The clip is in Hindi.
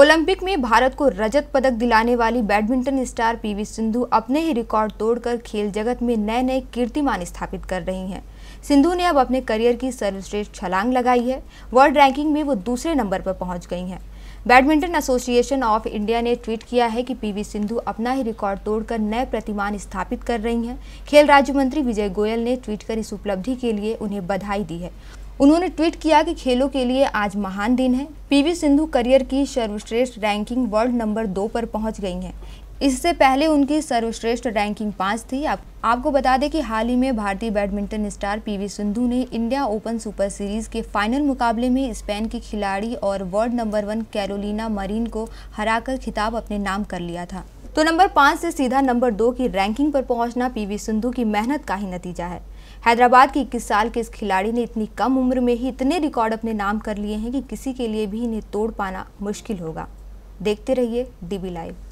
ओलंपिक में भारत को रजत पदक दिलाने वाली बैडमिंटन स्टार पीवी सिंधु अपने ही रिकॉर्ड तोड़कर खेल जगत में नए नए कीर्तिमान स्थापित कर रही हैं सिंधु ने अब अपने करियर की सर्वश्रेष्ठ छलांग लगाई है वर्ल्ड रैंकिंग में वो दूसरे नंबर पर पहुंच गई हैं बैडमिंटन एसोसिएशन ऑफ इंडिया ने ट्वीट किया है कि पीवी सिंधु अपना ही रिकॉर्ड तोड़कर नए प्रतिमान स्थापित कर रही हैं खेल राज्य मंत्री विजय गोयल ने ट्वीट कर इस उपलब्धि के लिए उन्हें बधाई दी है उन्होंने ट्वीट किया कि खेलों के लिए आज महान दिन है पीवी सिंधु करियर की सर्वश्रेष्ठ रैंकिंग वर्ल्ड नंबर दो पर पहुंच गई हैं इससे पहले उनकी सर्वश्रेष्ठ रैंकिंग पाँच थी आप, आपको बता दें कि हाल ही में भारतीय बैडमिंटन स्टार पीवी सिंधु ने इंडिया ओपन सुपर सीरीज के फाइनल मुकाबले में स्पेन की खिलाड़ी और world number one Carolina Marin को हराकर खिताब अपने नाम कर लिया था तो नंबर पाँच से सीधा नंबर दो की रैंकिंग पर पहुंचना पीवी सिंधु की मेहनत का ही नतीजा है हैदराबाद के इक्कीस साल के इस खिलाड़ी ने इतनी कम उम्र में ही इतने रिकॉर्ड अपने नाम कर लिए हैं कि किसी के लिए भी इन्हें तोड़ पाना मुश्किल होगा देखते रहिए डीबी लाइव